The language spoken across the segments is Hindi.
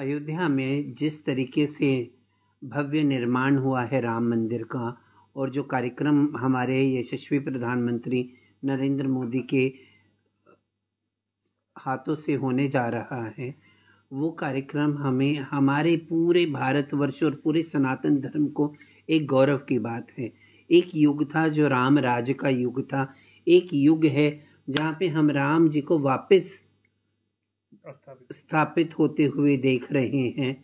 अयोध्या में जिस तरीके से भव्य निर्माण हुआ है राम मंदिर का और जो कार्यक्रम हमारे यशस्वी प्रधानमंत्री नरेंद्र मोदी के हाथों से होने जा रहा है वो कार्यक्रम हमें हमारे पूरे भारतवर्ष और पूरे सनातन धर्म को एक गौरव की बात है एक युग था जो राम राज्य का युग था एक युग है जहाँ पे हम राम जी को वापस स्थापित होते हुए देख रहे हैं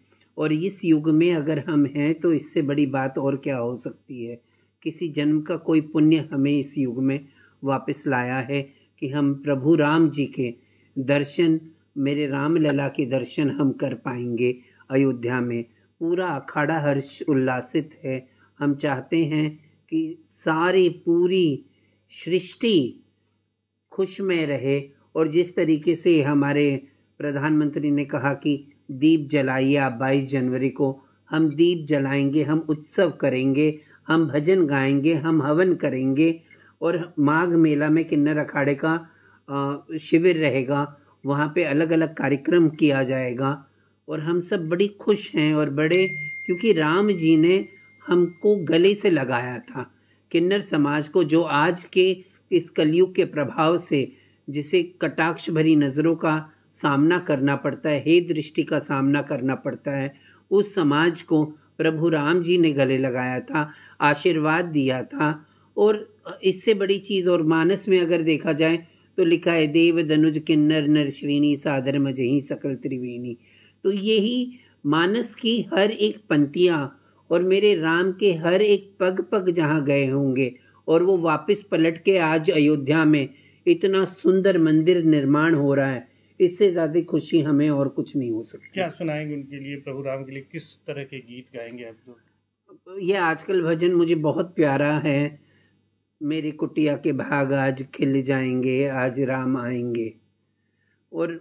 और इस युग में अगर हम हैं तो इससे बड़ी बात और क्या हो सकती है किसी जन्म का कोई पुण्य हमें इस युग में वापस लाया है कि हम प्रभु राम जी के दर्शन मेरे राम लला के दर्शन हम कर पाएंगे अयोध्या में पूरा अखाड़ा हर्ष उल्लासित है हम चाहते हैं कि सारी पूरी सृष्टि खुशमय रहे और जिस तरीके से हमारे प्रधानमंत्री ने कहा कि दीप जलाइए आप बाईस जनवरी को हम दीप जलाएंगे हम उत्सव करेंगे हम भजन गाएंगे हम हवन करेंगे और माघ मेला में किन्नर अखाड़े का शिविर रहेगा वहाँ पे अलग अलग कार्यक्रम किया जाएगा और हम सब बड़ी खुश हैं और बड़े क्योंकि राम जी ने हमको गले से लगाया था किन्नर समाज को जो आज के इस कलयुग के प्रभाव से जिसे कटाक्ष भरी नज़रों का सामना करना पड़ता है हे दृष्टि का सामना करना पड़ता है उस समाज को प्रभु राम जी ने गले लगाया था आशीर्वाद दिया था और इससे बड़ी चीज़ और मानस में अगर देखा जाए तो लिखा है देव धनुज किन्नर नर श्रीणी सादर मजही सकल त्रिवेणी तो यही मानस की हर एक पंक्तियाँ और मेरे राम के हर एक पग पग जहाँ गए होंगे और वो वापस पलट के आज अयोध्या में इतना सुंदर मंदिर निर्माण हो रहा है इससे ज्यादा खुशी हमें और कुछ नहीं हो सकती क्या सुनाएंगे उनके लिए प्रभु राम के लिए किस तरह के गीत गाएंगे आप लोग ये आजकल भजन मुझे बहुत प्यारा है मेरी कुटिया के भाग आज खिल जाएंगे आज राम आएंगे और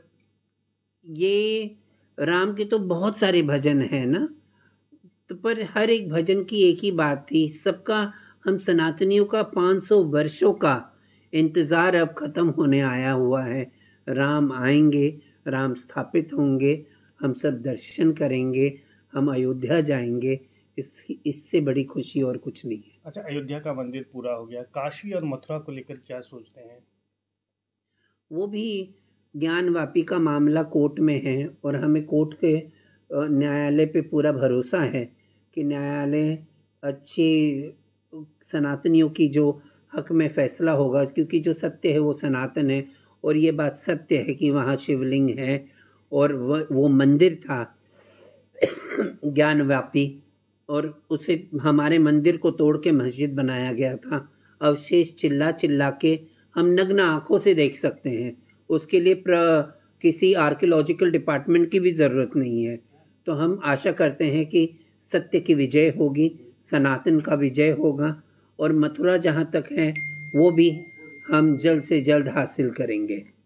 ये राम के तो बहुत सारे भजन हैं ना तो पर हर एक भजन की एक ही बात थी सबका हम सनातनियों का 500 वर्षों का इंतज़ार अब ख़त्म होने आया हुआ है राम आएंगे राम स्थापित होंगे हम सब दर्शन करेंगे हम अयोध्या जाएंगे इसकी इससे बड़ी खुशी और कुछ नहीं है अच्छा अयोध्या का मंदिर पूरा हो गया काशी और मथुरा को लेकर क्या सोचते हैं वो भी ज्ञानवापी का मामला कोर्ट में है और हमें कोर्ट के न्यायालय पे पूरा भरोसा है कि न्यायालय अच्छी सनातनियों की जो हक में फैसला होगा क्योंकि जो सत्य है वो सनातन है और ये बात सत्य है कि वहाँ शिवलिंग है और वह वो मंदिर था ज्ञानव्यापी और उसे हमारे मंदिर को तोड़ के मस्जिद बनाया गया था अवशेष चिल्ला चिल्ला के हम नग्न आँखों से देख सकते हैं उसके लिए प्र किसी आर्कियोलॉजिकल डिपार्टमेंट की भी ज़रूरत नहीं है तो हम आशा करते हैं कि सत्य की विजय होगी सनातन का विजय होगा और मथुरा जहाँ तक है वो भी हम जल्द से जल्द हासिल करेंगे